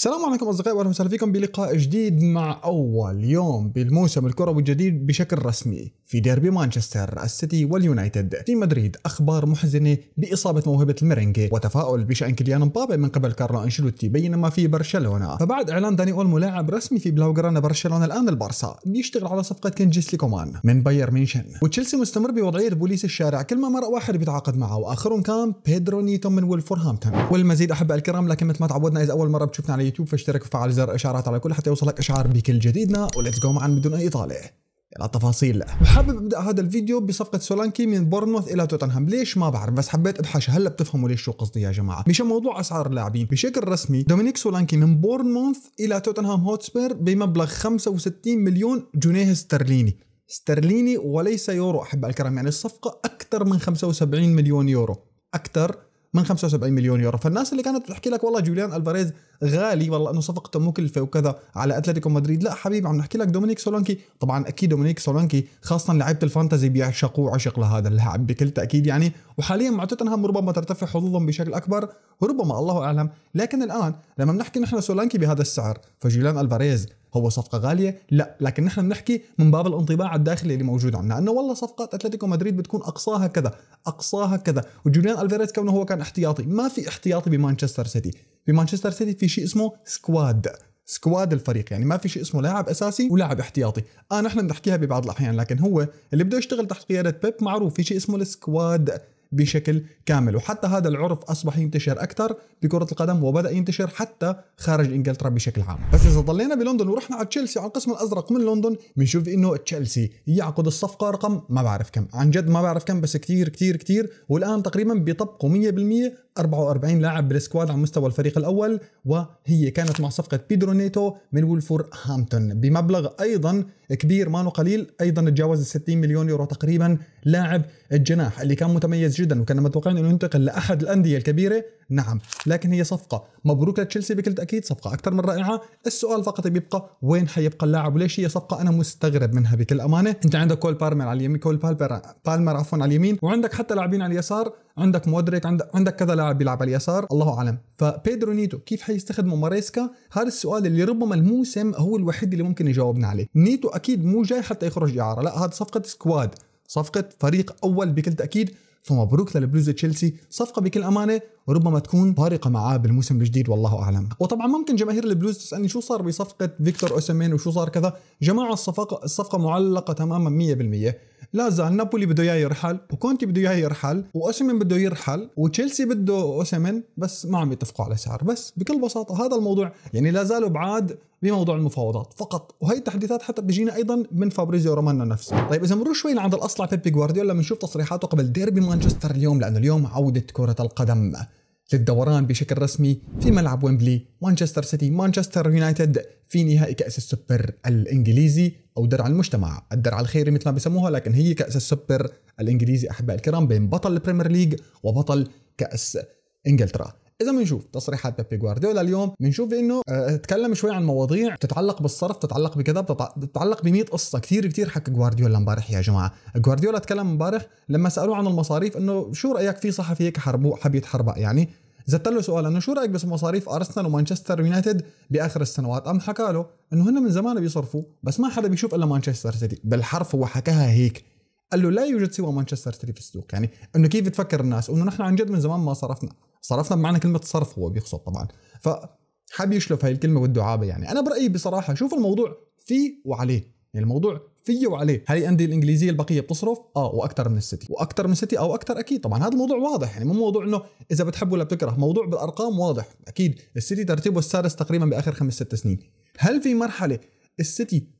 السلام عليكم اصدقائي واهلا وسهلا فيكم بلقاء جديد مع اول يوم بالموسم الكروي الجديد بشكل رسمي في ديربي مانشستر السيتي واليونايتد في مدريد اخبار محزنه باصابه موهبه الميرينجي وتفاؤل بشان كيليان مبابي من قبل كارلو انشيلوتي بينما في برشلونه فبعد اعلان داني اول لاعب رسمي في بلاوغرانا برشلونه الان البارسا بيشتغل على صفقه كنجسلي كومان من باير ميشن وتشيلسي مستمر بوضعيه بوليس الشارع كل ما مر واحد بيتعاقد معه واخرهم كان بيدرو نيتون من ولفرهامبتون والمزيد احب الكرام لكن مثل ما تعودنا اذا اول مره بتشوفنا على يوتيوب فاشترك وفعل زر الاشعارات على كل حتى يوصلك اشعار بكل جديدنا وليتس جو معا بدون اي اطاله الى تفاصيل وحابب ابدا هذا الفيديو بصفقه سولانكي من بورنموث الى توتنهام ليش ما بعرف بس حبيت ابحث هلا بتفهموا ليش شو قصدي يا جماعه مشان موضوع اسعار اللاعبين بشكل رسمي دومينيك سولانكي من بورنموث الى توتنهام هوتسبير بمبلغ 65 مليون جنيه استرليني استرليني وليس يورو احب الكرام يعني الصفقه اكثر من 75 مليون يورو اكثر من 75 مليون يورو فالناس اللي كانت تحكي لك والله جوليان الفاريز غالي والله انه صفقته مكلفه وكذا على اتلتيكو مدريد لا حبيبي عم نحكي لك دومينيك سولانكي طبعا اكيد دومينيك سولانكي خاصه لعيبه الفانتزي بيعشقوه عشق لهذا اللاعب بكل تاكيد يعني وحاليا مع توتنهام ربما ترتفع حظوظهم بشكل اكبر وربما الله اعلم لكن الان لما بنحكي نحن سولانكي بهذا السعر فجوليان الفاريز هو صفقه غاليه لا لكن نحن بنحكي من باب الانطباع الداخلي اللي موجود عندنا انه والله صفقه اتلتيكو مدريد بتكون اقصاها كذا اقصاها كذا وجوليان الفيريز كونه هو كان احتياطي ما في احتياطي بمانشستر سيتي بمانشستر سيتي في شيء اسمه سكواد سكواد الفريق يعني ما في شيء اسمه لاعب اساسي ولاعب احتياطي اه نحن بنحكيها ببعض الاحيان لكن هو اللي بده يشتغل تحت قياده بيب معروف في شيء اسمه السكواد بشكل كامل وحتى هذا العرف أصبح ينتشر أكثر بكرة القدم وبدأ ينتشر حتى خارج إنجلترا بشكل عام بس إذا ضلينا بلندن ورحنا على تشيلسي على القسم الأزرق من لندن بنشوف إنه تشيلسي يعقد الصفقة رقم ما بعرف كم عن جد ما بعرف كم بس كثير كثير كثير والآن تقريبا بيطبقوا 100% 44 لاعب بالسكواد على مستوى الفريق الاول وهي كانت مع صفقه بيدرو نيتو من ولفور هامبتون بمبلغ ايضا كبير مانو قليل ايضا تجاوز 60 مليون يورو تقريبا لاعب الجناح اللي كان متميز جدا وكان متوقعين انه ينتقل لاحد الانديه الكبيره نعم لكن هي صفقة مبروك لتشيلسي بكل تأكيد صفقة أكثر من رائعة السؤال فقط بيبقى وين حيبقى اللاعب وليش هي صفقة أنا مستغرب منها بكل أمانة أنت عندك كول بالمر على اليمين كول بالمر بالمر عفوا على اليمين وعندك حتى لاعبين على اليسار عندك مودريك عندك عندك كذا لاعب بيلعب على اليسار الله اعلم فبيدرو نيتو كيف حيستخدمه ماريسكا هذا السؤال اللي ربما الموسم هو الوحيد اللي ممكن يجاوبنا عليه نيتو اكيد مو جاي حتى يخرج اعاره لا هذا صفقه سكواد صفقه فريق اول بكل تاكيد فمبروك للبلوز تشيلسي صفقه بكل امانه وربما تكون فارقه معاه بالموسم الجديد والله اعلم وطبعا ممكن جماهير البلوز تسالني شو صار بصفقه فيكتور اوسمين وشو صار كذا جماعه الصفقه الصفقه معلقه تماما 100% لا زال نابولي بده اياه يرحل وكونتي بده اياه يرحل واوسمن بده يرحل وتشيلسي بده اوسمن بس ما عم يتفقوا على سعر بس بكل بساطه هذا الموضوع يعني لا زالوا بعاد بموضوع المفاوضات فقط وهي التحديثات حتى بتجينا ايضا من فابريزيو رومانو نفسه طيب اذا مرور شوي لعند الاصلع بيبي جوارديولا بنشوف تصريحاته قبل ديربي مانشستر اليوم لانه اليوم عوده كره القدم للدوران بشكل رسمي في ملعب ويمبلي مانشستر سيتي مانشستر يونايتد في نهائي كأس السوبر الإنجليزي أو درع المجتمع الدرع الخيري مثل ما بسموها لكن هي كأس السوبر الإنجليزي أحباء الكرام بين بطل البريمير ليج وبطل كأس إنجلترا اذا بنشوف تصريحات بيبي جوارديولا اليوم بنشوف انه آه، تكلم شوي عن مواضيع بتتعلق بالصرف بتتعلق بكذا بتتعلق ب قصه كثير كثير حكى جوارديولا امبارح يا جماعه جوارديولا تكلم امبارح لما سالوه عن المصاريف انه شو رايك في صحفي هيك حربو حب يتحربق يعني زدت له سؤال انه شو رايك بس مصاريف ارسنال ومانشستر يونايتد باخر السنوات قام حكى له انه هن من زمان بيصرفوا بس ما حدا بيشوف الا مانشستر سيتي بالحرف هو حكاها هيك قال له لا يوجد سوى مانشستر سيتي في السوق يعني انه كيف تفكر الناس انه نحن عن جد من زمان ما صرفنا صرفنا بمعنى كلمه صرف هو بيقصد طبعا فحب يشلف هاي الكلمه والدعابه يعني انا برايي بصراحه شوف الموضوع فيه وعليه يعني الموضوع فيه وعليه هل الانديه الانجليزيه البقيه بتصرف اه واكثر من السيتي واكثر من السيتي او اكثر اكيد طبعا هذا الموضوع واضح يعني مو موضوع انه اذا بتحب ولا بتكره موضوع بالارقام واضح اكيد السيتي ترتيبه السادس تقريبا باخر خمس ست سنين هل في مرحله السيتي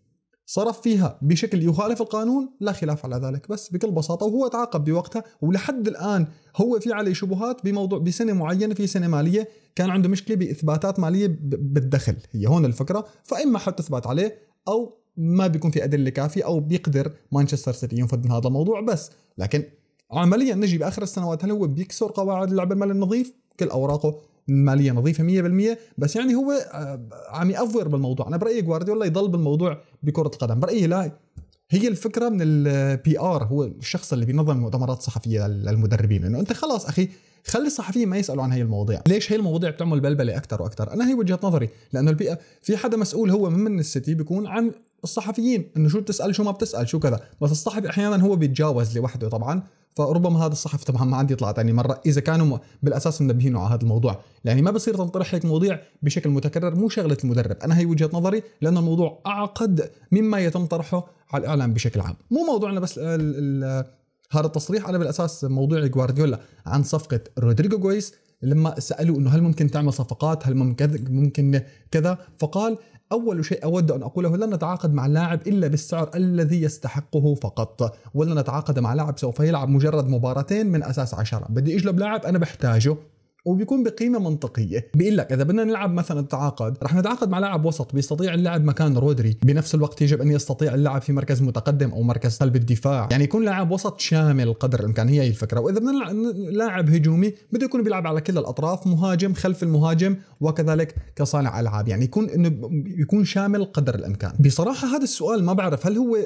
صرف فيها بشكل يخالف القانون لا خلاف على ذلك بس بكل بساطة وهو تعاقب بوقتها ولحد الآن هو في عليه شبهات بموضوع بسنة معينة في سنة مالية كان عنده مشكلة بإثباتات مالية بالدخل هي هون الفكرة فإما حتثبت عليه أو ما بيكون في أدلة كافية أو بيقدر مانشستر سيتي ينفذ من هذا الموضوع بس لكن عمليا نجي بآخر السنوات هل هو بيكسر قواعد اللعب المالي النظيف كل أوراقه ماليه نظيفه 100% بس يعني هو آه، عم يأفور بالموضوع انا برايي جوارديولا يضل بالموضوع بكره القدم برايي لا هي الفكره من البي ار هو الشخص اللي بينظم مؤتمرات صحفيه للمدربين انه انت خلاص اخي خلي الصحفيين ما يسالوا عن هي المواضيع ليش هي المواضيع بتعمل بلبله اكثر واكثر انا هي وجهه نظري لانه البيئه في حدا مسؤول هو من السيتي بيكون عن الصحفيين انه شو بتسال شو ما بتسال شو كذا بس الصحفي احيانا هو بيتجاوز لوحده طبعا فربما هذا الصحفي طبعا ما عندي يطلع ثاني مره اذا كانوا بالاساس منبهينه على هذا الموضوع يعني ما بصير تنطرح هيك مواضيع بشكل متكرر مو شغله المدرب انا هي وجهه نظري لان الموضوع اعقد مما يتم طرحه على الاعلام بشكل عام مو موضوعنا بس هذا التصريح انا بالاساس موضوع جوارديولا عن صفقه رودريجو جويس لما سالوه انه هل ممكن تعمل صفقات هل ممكن ممكن كذا فقال أول شيء أود أن أقوله لن نتعاقد مع اللاعب إلا بالسعر الذي يستحقه فقط ولن نتعاقد مع لاعب سوف يلعب مجرد مباراتين من أساس عشرة بدي أجلب لاعب أنا بحتاجه وبيكون بقيمه منطقيه بيقول لك اذا بدنا نلعب مثلا تعاقد رح نتعاقد مع لاعب وسط بيستطيع اللعب مكان رودري بنفس الوقت يجب ان يستطيع اللعب في مركز متقدم او مركز قلب الدفاع يعني يكون لاعب وسط شامل قدر الامكان هي الفكره واذا بدنا لاعب هجومي بده يكون بيلعب على كل الاطراف مهاجم خلف المهاجم وكذلك كصانع العاب يعني يكون انه يكون شامل قدر الامكان بصراحه هذا السؤال ما بعرف هل هو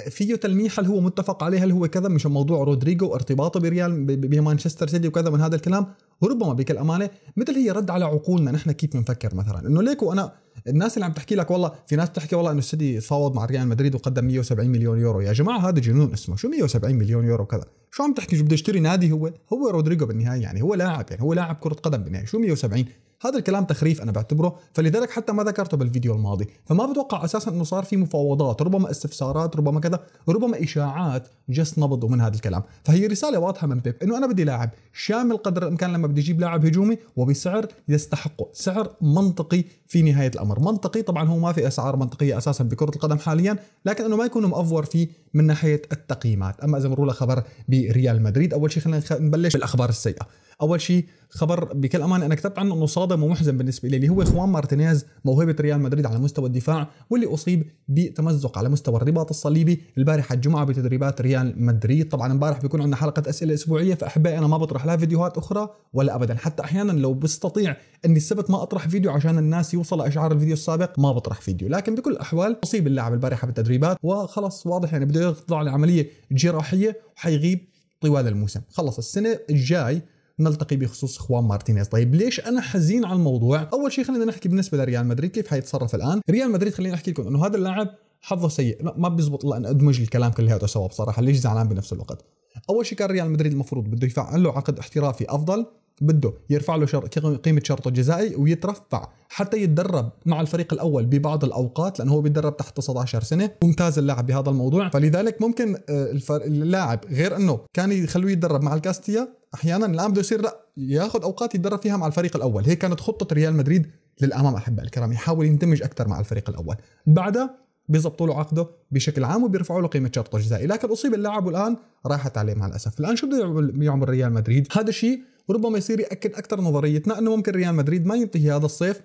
فيه تلميح هل هو متفق عليه هل هو كذا مش موضوع رودريجو ارتباطه بريال بمانشستر سيتي وكذا من هذا الكلام وربما بكل امانه مثل هي رد على عقولنا نحن كيف بنفكر مثلا انه ليك وانا الناس اللي عم تحكي لك والله في ناس بتحكي والله انه السيتي تفاوض مع ريال مدريد وقدم 170 مليون يورو يا جماعه هذا جنون اسمه شو 170 مليون يورو كذا شو عم تحكي شو بده يشتري نادي هو هو رودريجو بالنهايه يعني هو لاعب يعني هو لاعب كره قدم بالنهايه شو 170 هذا الكلام تخريف انا بعتبره فلذلك حتى ما ذكرته بالفيديو الماضي فما بتوقع اساسا انه صار في مفاوضات ربما استفسارات ربما كذا ربما اشاعات جس نبضوا من هذا الكلام فهي رساله واضحه من بيب انه انا بدي لاعب شامل قدر الامكان لما بدي اجيب لاعب هجومي وبسعر يستحقه سعر منطقي في نهايه الامر منطقي طبعا هو ما في اسعار منطقيه اساسا بكره القدم حاليا لكن انه ما يكون مأفور فيه من ناحيه التقييمات اما اذا بنروح لخبر بريال مدريد اول شيء خلينا نبلش بالاخبار السيئه اول شيء خبر بكل امانه انا كتبت عنه انه صادم ومحزن بالنسبه لي اللي هو خوان مارتينيز موهبه ريال مدريد على مستوى الدفاع واللي اصيب بتمزق على مستوى الرباط الصليبي البارحه الجمعه بتدريبات ريال مدريد طبعا امبارح بيكون عندنا حلقه اسئله اسبوعيه فاحبائي انا ما بطرح لا فيديوهات اخرى ولا ابدا حتى احيانا لو بستطيع اني السبت ما اطرح فيديو عشان الناس يوصل اشعار الفيديو السابق ما بطرح فيديو لكن بكل الاحوال اصيب اللاعب البارحه بالتدريبات وخلص واضح يعني بده يخضع لعمليه جراحيه وحيغيب طوال الموسم خلص السنه الجاي نلتقي بخصوص خوان مارتينيز طيب ليش انا حزين على الموضوع اول شيء خلينا نحكي بالنسبه لريال مدريد كيف حيتصرف الان ريال مدريد خليني احكي لكم انه هذا اللاعب حظه سيء ما بيزبط الا ان ادمج الكلام كلياته سوا بصراحه ليش زعلان بنفس الوقت اول شيء كان ريال مدريد المفروض بده يفعل له عقد احترافي افضل بده يرفع له شر... قيمه شرطه الجزائي ويترفع حتى يتدرب مع الفريق الاول ببعض الاوقات لانه هو بيتدرب تحت 19 سنه ممتاز اللاعب بهذا الموضوع فلذلك ممكن آه، الفر... اللاعب غير انه كان يخلوه يتدرب مع الكاستيا احيانا الان بده يصير لا ياخذ اوقات يتدرب فيها مع الفريق الاول هي كانت خطه ريال مدريد للامام احباء الكرام يحاول يندمج اكثر مع الفريق الاول بعدها بيظبطوا له عقده بشكل عام وبيرفعوا له قيمه شرطه جزائي لكن اصيب اللاعب والان راحت عليه مع الاسف الان شو بده يعمل ريال مدريد هذا الشيء وربما يصير ياكد اكثر نظريتنا انه ممكن ريال مدريد ما ينتهي هذا الصيف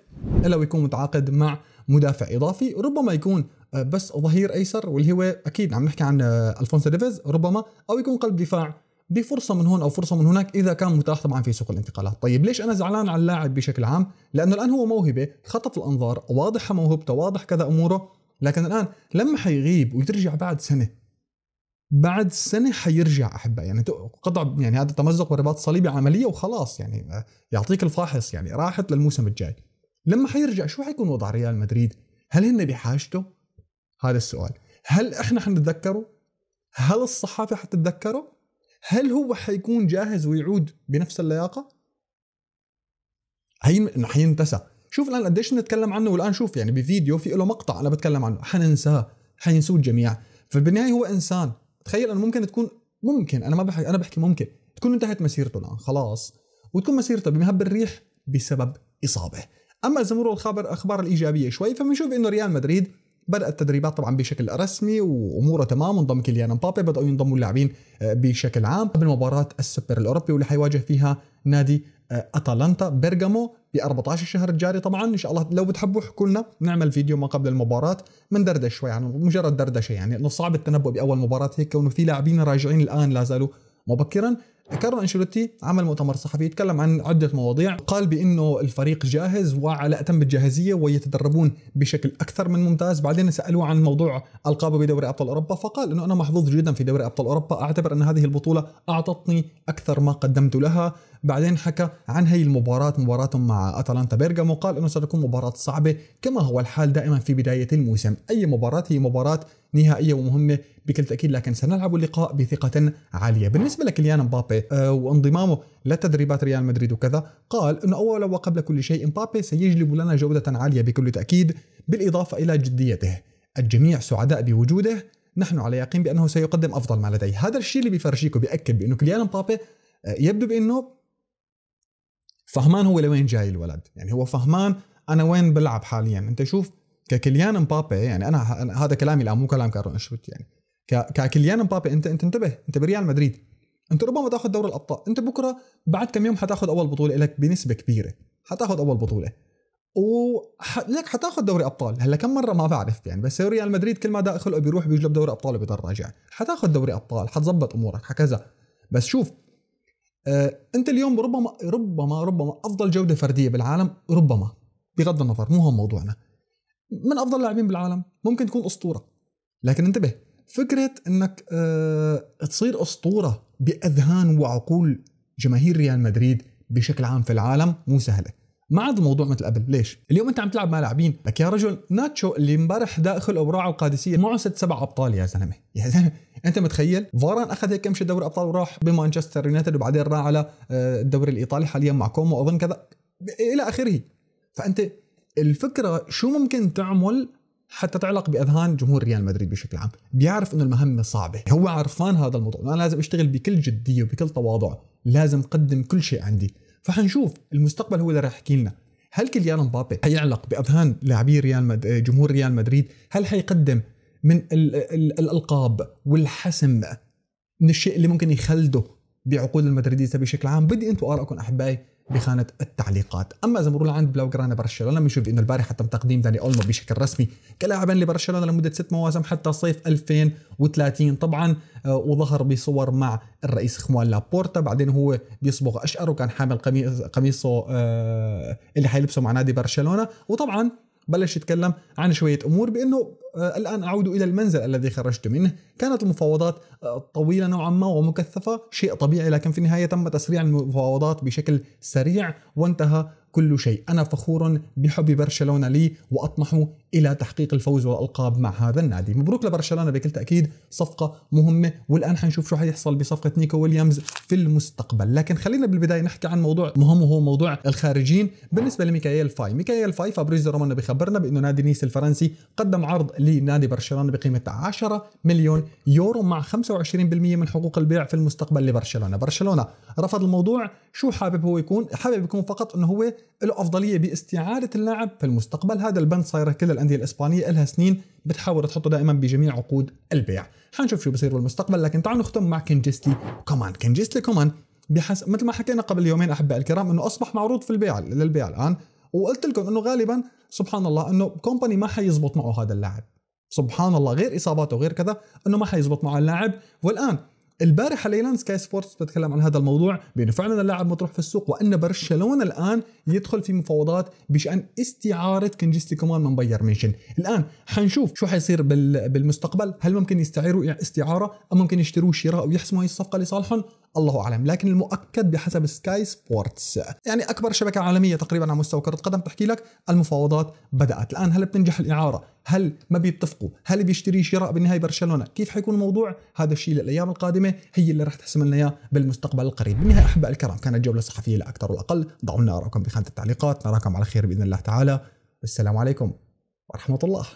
الا ويكون متعاقد مع مدافع اضافي وربما يكون آه، بس ظهير ايسر واللي هو اكيد عم نحكي عن آه، الفونسو ديفيز ربما او يكون قلب دفاع بفرصة من هون أو فرصة من هناك إذا كان متاح طبعا في سوق الانتقالات طيب ليش أنا زعلان على اللاعب بشكل عام لأنه الآن هو موهبة خطف الأنظار واضحة موهبته واضح كذا أموره لكن الآن لما حيغيب ويرجع بعد سنة بعد سنه حيرجع احبائي يعني قطع يعني هذا تمزق والرباط الصليبي عمليه وخلاص يعني آه، يعطيك الفاحص يعني راحت للموسم الجاي لما حيرجع شو حيكون وضع ريال مدريد هل هن بحاجته هذا السؤال هل احنا حنتذكره هل الصحافه حتتذكره هل هو حيكون جاهز ويعود بنفس اللياقه هي حينتسى شوف الان قديش بنتكلم عنه والان شوف يعني بفيديو في له مقطع انا بتكلم عنه حننساه حينسوه الجميع فبالنهايه هو انسان تخيل انه ممكن تكون ممكن انا ما بحكي انا بحكي ممكن تكون انتهت مسيرته الان خلاص وتكون مسيرته بمهب الريح بسبب اصابه اما اذا الخبر الاخبار الايجابيه شوي فبنشوف انه ريال مدريد بدات التدريبات طبعا بشكل رسمي واموره تمام انضم كيليان مبابي بداوا ينضموا اللاعبين آه، بشكل عام قبل مباراه السوبر الاوروبي واللي حيواجه فيها نادي آه، اتلانتا بيرغامو ب 14 الشهر الجاري طبعا ان شاء الله لو بتحبوا احكوا لنا نعمل فيديو ما قبل المباراه بندردش شوي يعني مجرد دردشه يعني انه صعب التنبؤ باول مباراه هيك كونه في لاعبين راجعين الان لا زالوا مبكرا كارلو انشيلوتي عمل مؤتمر صحفي يتكلم عن عده مواضيع قال بانه الفريق جاهز وعلى اتم الجاهزيه ويتدربون بشكل اكثر من ممتاز بعدين سالوه عن موضوع القابه بدوري ابطال اوروبا فقال انه انا محظوظ جدا في دوري ابطال اوروبا اعتبر ان هذه البطوله اعطتني اكثر ما قدمت لها بعدين حكى عن هي المباراة مباراتهم مع أتلانتا بيرجامو قال أنه ستكون مباراة صعبة كما هو الحال دائما في بداية الموسم أي مباراة هي مباراة نهائية ومهمة بكل تأكيد لكن سنلعب اللقاء بثقة عالية بالنسبة لكليان مبابي آه، وانضمامه لتدريبات ريال مدريد وكذا قال أنه أولا وقبل كل شيء مبابي سيجلب لنا جودة عالية بكل تأكيد بالإضافة إلى جديته الجميع سعداء بوجوده نحن على يقين بأنه سيقدم أفضل ما لديه هذا الشيء اللي بيفرجيكم بيأكد بأنه كليان مبابي آه، يبدو بأنه فهمان هو لوين جاي الولد يعني هو فهمان انا وين بلعب حاليا انت شوف ككليان مبابي يعني انا هذا كلامي لا مو كلام كارون اشوت يعني ككليان مبابي انت انت انتبه انت بريال مدريد انت ربما تاخذ دوري الابطال انت بكره بعد كم يوم حتاخذ اول بطوله لك بنسبه كبيره حتاخذ اول بطوله ولك حتاخذ دوري ابطال هلا كم مره ما بعرف يعني بس ريال مدريد كل ما داخله بيروح بيجلب دوري ابطال وبيضل راجع حتاخذ دوري ابطال حتظبط امورك حكذا بس شوف آه، انت اليوم ربما ربما ربما افضل جوده فرديه بالعالم ربما بغض النظر مو هم موضوعنا من افضل اللاعبين بالعالم ممكن تكون اسطوره لكن انتبه فكره انك آه، تصير اسطوره باذهان وعقول جماهير ريال مدريد بشكل عام في العالم مو سهله ما عاد الموضوع مثل قبل ليش اليوم انت عم تلعب مع لاعبين لك يا رجل ناتشو اللي امبارح داخل اوراعه القادسيه معه ست سبع ابطال يا زلمه يا زلمه انت متخيل فاران اخذ هيك كم دوري ابطال وراح بمانشستر يونايتد وبعدين راح على آه، الدوري الايطالي حاليا مع كومو اظن كذا الى اخره فانت الفكره شو ممكن تعمل حتى تعلق باذهان جمهور ريال مدريد بشكل عام بيعرف انه المهمه صعبه هو عرفان هذا الموضوع انا لازم اشتغل بكل جديه وبكل تواضع لازم اقدم كل شيء عندي فحنشوف المستقبل هو اللي راح يحكي لنا هل كيليان مبابي حيعلق باذهان لاعبي ريال مد... آه، جمهور ريال مدريد هل حيقدم من ال... ال... الالقاب والحسم من الشيء اللي ممكن يخلده بعقول المدريدية بشكل عام بدي انتم ارائكم احبائي بخانه التعليقات اما اذا بنروح لعند بلاوغرانا برشلونه بنشوف انه البارحه تم تقديم داني اولمو بشكل رسمي كلاعبا لبرشلونه لمده ست مواسم حتى صيف 2030 طبعا آه، وظهر بصور مع الرئيس خوان لابورتا بعدين هو بيصبغ اشقر وكان حامل قميصه آه، اللي حيلبسه مع نادي برشلونه وطبعا بلش يتكلم عن شوية أمور بأنه آه، الآن أعود إلى المنزل الذي خرجت منه كانت المفاوضات آه، طويلة نوعا ما ومكثفة شيء طبيعي لكن في النهاية تم تسريع المفاوضات بشكل سريع وانتهى كل شيء أنا فخور بحب برشلونة لي وأطمح الى تحقيق الفوز والالقاب مع هذا النادي مبروك لبرشلونه بكل تاكيد صفقه مهمه والان حنشوف شو حيحصل بصفقه نيكو ويليامز في المستقبل لكن خلينا بالبدايه نحكي عن موضوع مهم وهو موضوع الخارجين بالنسبه لميكائيل فاي ميكائيل فاي فابريزو رومانو بخبرنا بانه نادي نيس الفرنسي قدم عرض لنادي برشلونه بقيمه 10 مليون يورو مع 25% من حقوق البيع في المستقبل لبرشلونه برشلونه رفض الموضوع شو حابب هو يكون حابب يكون فقط انه هو له افضليه باستعاده اللاعب في المستقبل هذا البند صايره كل الانديه الاسبانيه لها سنين بتحاول تحطه دائما بجميع عقود البيع حنشوف شو بصير بالمستقبل لكن تعالوا نختم مع كنجسلي كومان كنجسلي كومان بحسب مثل ما حكينا قبل يومين احبائي الكرام انه اصبح معروض في البيع للبيع الان وقلت لكم انه غالبا سبحان الله انه كومباني ما حيزبط معه هذا اللاعب سبحان الله غير اصاباته غير كذا انه ما حيزبط معه اللاعب والان البارحه ليلا سكاي سبورتس بتكلم عن هذا الموضوع بانه فعلا اللاعب مطروح في السوق وان برشلونه الان يدخل في مفاوضات بشان استعاره كنجستي كمان من باير ميشن الان حنشوف شو حيصير بالمستقبل هل ممكن يستعيروا استعاره ام ممكن يشتروه شراء ويحسموا هاي الصفقه لصالحهم الله أعلم لكن المؤكد بحسب سكاي سبورتس يعني أكبر شبكة عالمية تقريبا على مستوى كرة قدم تحكي لك المفاوضات بدأت الآن هل بتنجح الإعارة هل ما بيتفقوا هل بيشتري شراء بالنهاية برشلونة كيف حيكون الموضوع هذا الشيء للأيام القادمة هي اللي راح تحسم لنا إياه بالمستقبل القريب بالنهاية أحباء الكرام كانت جولة صحفية لا أكثر ولا أقل ضعوا لنا ارائكم بخانة التعليقات نراكم على خير بإذن الله تعالى والسلام عليكم ورحمة الله